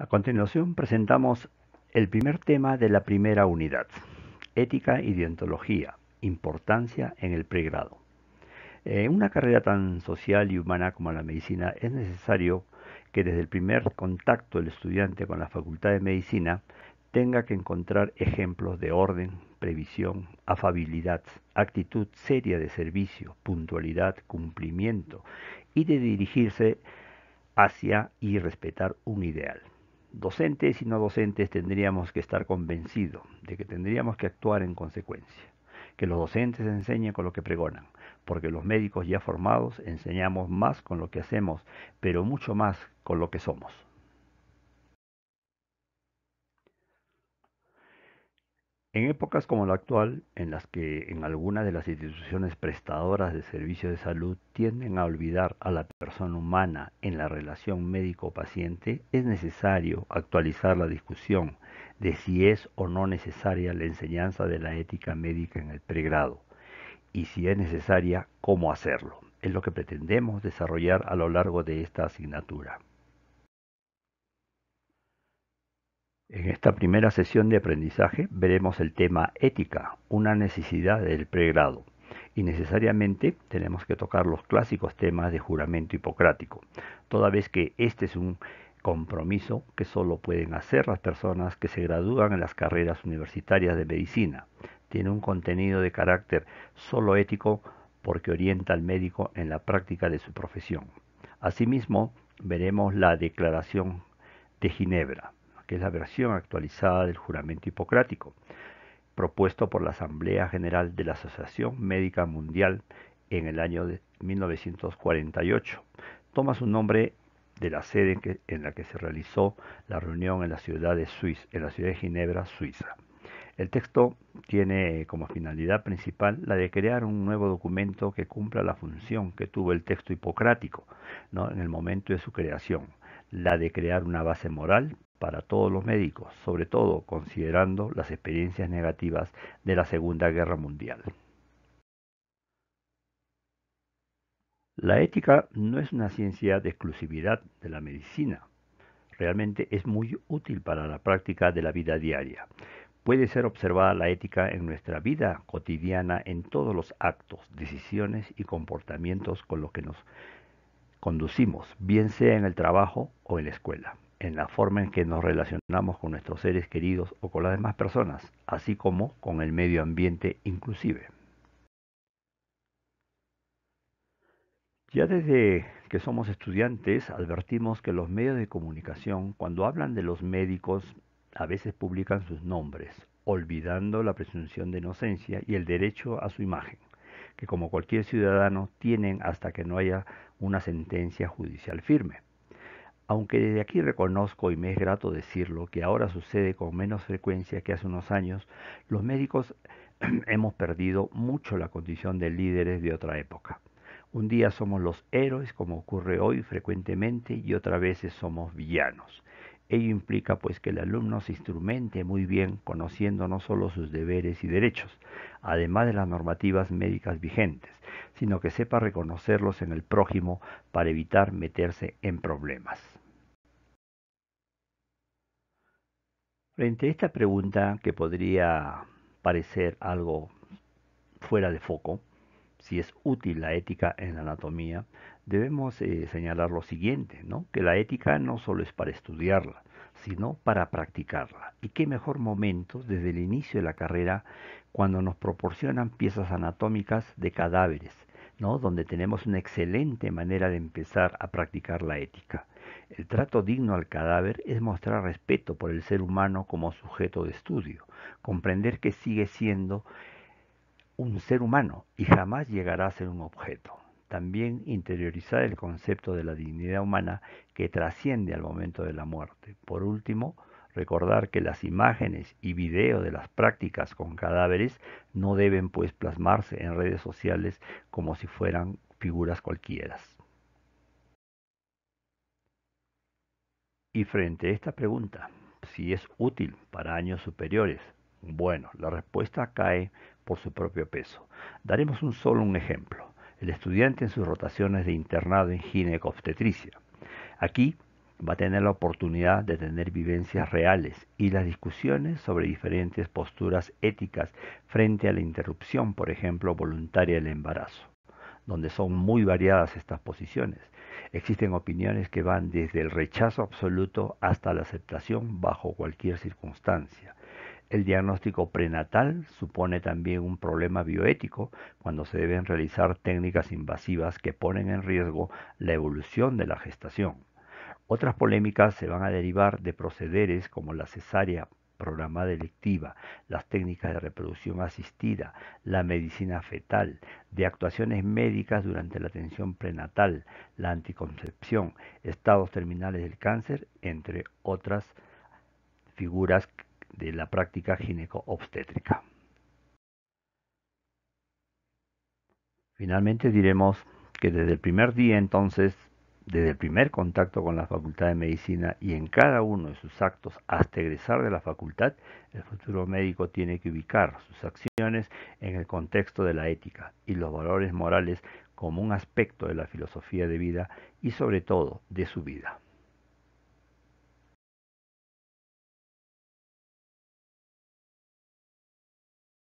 A continuación presentamos el primer tema de la primera unidad, Ética y Deontología, Importancia en el Pregrado. En eh, una carrera tan social y humana como la medicina es necesario que desde el primer contacto del estudiante con la Facultad de Medicina tenga que encontrar ejemplos de orden, previsión, afabilidad, actitud seria de servicio, puntualidad, cumplimiento y de dirigirse hacia y respetar un ideal docentes y no docentes tendríamos que estar convencidos de que tendríamos que actuar en consecuencia, que los docentes enseñen con lo que pregonan, porque los médicos ya formados enseñamos más con lo que hacemos, pero mucho más con lo que somos. En épocas como la actual, en las que en algunas de las instituciones prestadoras de servicios de salud tienden a olvidar a la persona humana en la relación médico-paciente, es necesario actualizar la discusión de si es o no necesaria la enseñanza de la ética médica en el pregrado y si es necesaria, cómo hacerlo. Es lo que pretendemos desarrollar a lo largo de esta asignatura. En esta primera sesión de aprendizaje veremos el tema ética, una necesidad del pregrado. Y necesariamente tenemos que tocar los clásicos temas de juramento hipocrático, toda vez que este es un compromiso que solo pueden hacer las personas que se gradúan en las carreras universitarias de medicina. Tiene un contenido de carácter solo ético porque orienta al médico en la práctica de su profesión. Asimismo, veremos la Declaración de Ginebra, que es la versión actualizada del juramento hipocrático, propuesto por la Asamblea General de la Asociación Médica Mundial en el año de 1948. Toma su nombre de la sede en, la que se realizó la reunión en la ciudad de Suiza, en la ciudad de Ginebra, Suiza. El texto tiene como finalidad principal la de crear un nuevo documento que cumpla la función que tuvo el texto hipocrático ¿no? en el momento de su creación, la de crear una base moral para todos los médicos, sobre todo considerando las experiencias negativas de la Segunda Guerra Mundial. La ética no es una ciencia de exclusividad de la medicina. Realmente es muy útil para la práctica de la vida diaria. Puede ser observada la ética en nuestra vida cotidiana en todos los actos, decisiones y comportamientos con los que nos conducimos, bien sea en el trabajo o en la escuela en la forma en que nos relacionamos con nuestros seres queridos o con las demás personas, así como con el medio ambiente inclusive. Ya desde que somos estudiantes advertimos que los medios de comunicación, cuando hablan de los médicos, a veces publican sus nombres, olvidando la presunción de inocencia y el derecho a su imagen, que como cualquier ciudadano tienen hasta que no haya una sentencia judicial firme. Aunque desde aquí reconozco y me es grato decirlo que ahora sucede con menos frecuencia que hace unos años, los médicos hemos perdido mucho la condición de líderes de otra época. Un día somos los héroes, como ocurre hoy frecuentemente, y otra vez somos villanos. Ello implica pues que el alumno se instrumente muy bien conociendo no solo sus deberes y derechos, además de las normativas médicas vigentes, sino que sepa reconocerlos en el prójimo para evitar meterse en problemas. Frente a esta pregunta, que podría parecer algo fuera de foco, si es útil la ética en la anatomía, debemos eh, señalar lo siguiente, ¿no? que la ética no solo es para estudiarla, sino para practicarla. Y qué mejor momento desde el inicio de la carrera cuando nos proporcionan piezas anatómicas de cadáveres donde tenemos una excelente manera de empezar a practicar la ética. El trato digno al cadáver es mostrar respeto por el ser humano como sujeto de estudio, comprender que sigue siendo un ser humano y jamás llegará a ser un objeto. También interiorizar el concepto de la dignidad humana que trasciende al momento de la muerte. Por último, Recordar que las imágenes y video de las prácticas con cadáveres no deben pues plasmarse en redes sociales como si fueran figuras cualquieras Y frente a esta pregunta, si es útil para años superiores, bueno, la respuesta cae por su propio peso. Daremos un solo un ejemplo, el estudiante en sus rotaciones de internado en obstetricia Aquí va a tener la oportunidad de tener vivencias reales y las discusiones sobre diferentes posturas éticas frente a la interrupción, por ejemplo, voluntaria del embarazo, donde son muy variadas estas posiciones. Existen opiniones que van desde el rechazo absoluto hasta la aceptación bajo cualquier circunstancia. El diagnóstico prenatal supone también un problema bioético cuando se deben realizar técnicas invasivas que ponen en riesgo la evolución de la gestación. Otras polémicas se van a derivar de procederes como la cesárea programada electiva, las técnicas de reproducción asistida, la medicina fetal, de actuaciones médicas durante la atención prenatal, la anticoncepción, estados terminales del cáncer, entre otras figuras de la práctica gineco-obstétrica. Finalmente diremos que desde el primer día entonces desde el primer contacto con la Facultad de Medicina y en cada uno de sus actos hasta egresar de la facultad, el futuro médico tiene que ubicar sus acciones en el contexto de la ética y los valores morales como un aspecto de la filosofía de vida y sobre todo de su vida.